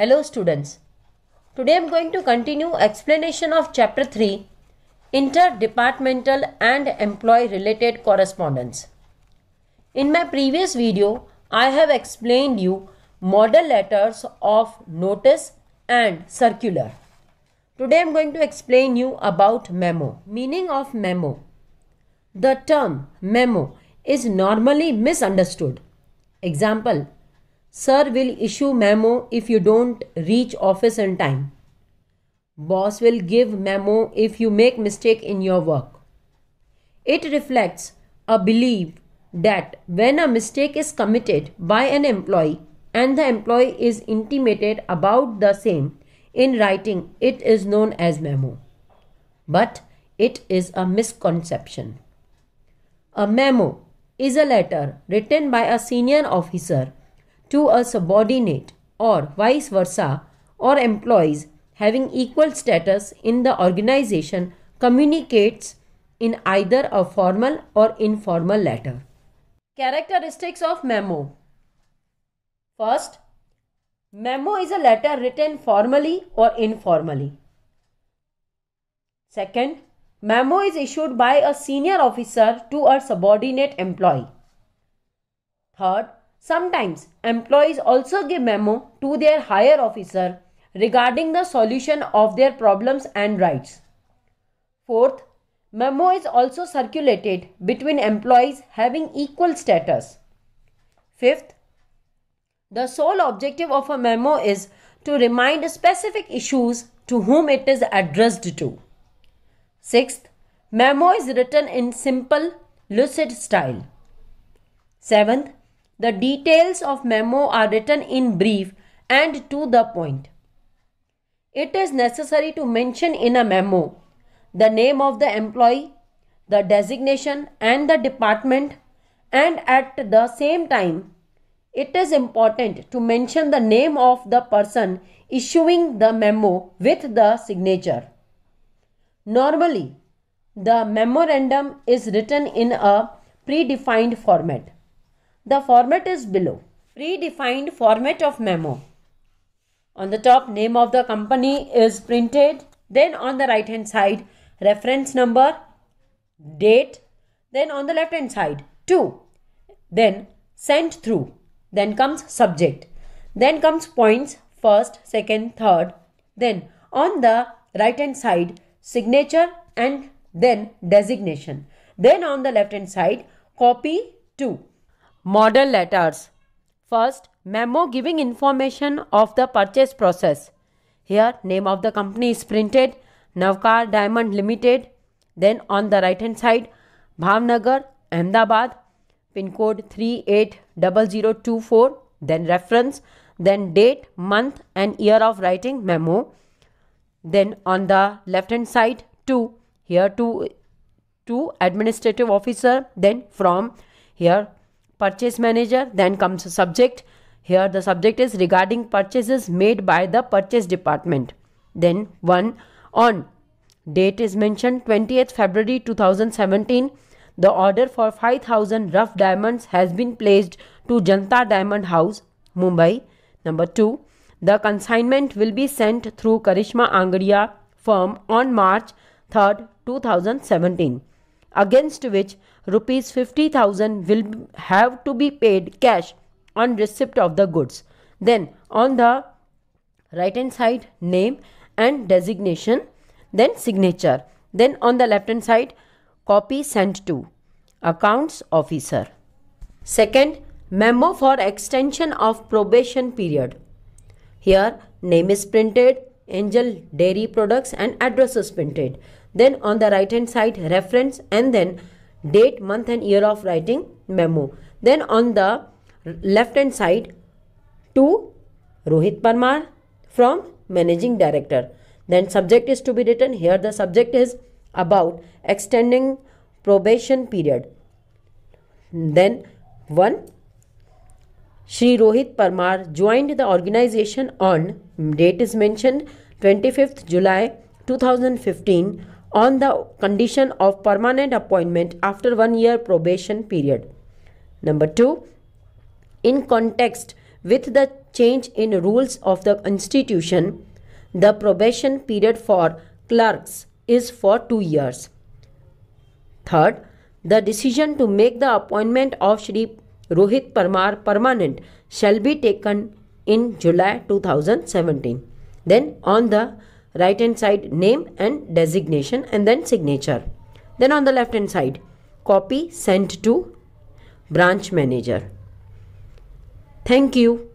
Hello students. Today I am going to continue explanation of chapter 3 Interdepartmental and Employee Related Correspondence. In my previous video I have explained you model letters of notice and circular. Today I am going to explain you about memo. Meaning of memo. The term memo is normally misunderstood. Example Sir will issue memo if you don't reach office in time. Boss will give memo if you make mistake in your work. It reflects a belief that when a mistake is committed by an employee and the employee is intimated about the same in writing, it is known as memo. But it is a misconception. A memo is a letter written by a senior officer to a subordinate or vice versa or employees having equal status in the organization communicates in either a formal or informal letter. Characteristics of memo. First, memo is a letter written formally or informally. Second, memo is issued by a senior officer to a subordinate employee. Third, Sometimes employees also give memo to their higher officer regarding the solution of their problems and rights. Fourth, memo is also circulated between employees having equal status. Fifth, the sole objective of a memo is to remind specific issues to whom it is addressed to. Sixth, memo is written in simple, lucid style. Seventh, the details of memo are written in brief and to the point. It is necessary to mention in a memo the name of the employee, the designation and the department and at the same time it is important to mention the name of the person issuing the memo with the signature. Normally, the memorandum is written in a predefined format. The format is below. Predefined format of memo. On the top, name of the company is printed. Then on the right hand side, reference number, date. Then on the left hand side, to. Then sent through. Then comes subject. Then comes points, first, second, third. Then on the right hand side, signature and then designation. Then on the left hand side, copy to. Model letters. First, memo giving information of the purchase process. Here, name of the company is printed, Navkar Diamond Limited. Then on the right hand side, Bhavnagar, Ahmedabad, pin code 380024, then reference, then date, month and year of writing memo. Then on the left hand side, 2, here 2, 2 administrative officer, then from, here purchase manager then comes the subject here the subject is regarding purchases made by the purchase department then one on date is mentioned 20th february 2017 the order for 5000 rough diamonds has been placed to janta diamond house mumbai number 2 the consignment will be sent through karishma angadia firm on march 3rd 2017 against which rupees 50000 will have to be paid cash on receipt of the goods then on the right hand side name and designation then signature then on the left hand side copy sent to accounts officer second memo for extension of probation period here name is printed angel dairy products and address is printed then on the right hand side reference and then date, month and year of writing memo. Then on the left hand side to Rohit Parmar from managing director. Then subject is to be written. Here the subject is about extending probation period. Then one Shri Rohit Parmar joined the organization on date is mentioned 25th July 2015 on the condition of permanent appointment after one year probation period. Number two, in context with the change in rules of the institution, the probation period for clerks is for two years. Third, the decision to make the appointment of Shri Rohit Parmar permanent shall be taken in July 2017. Then on the right hand side name and designation and then signature then on the left hand side copy sent to branch manager thank you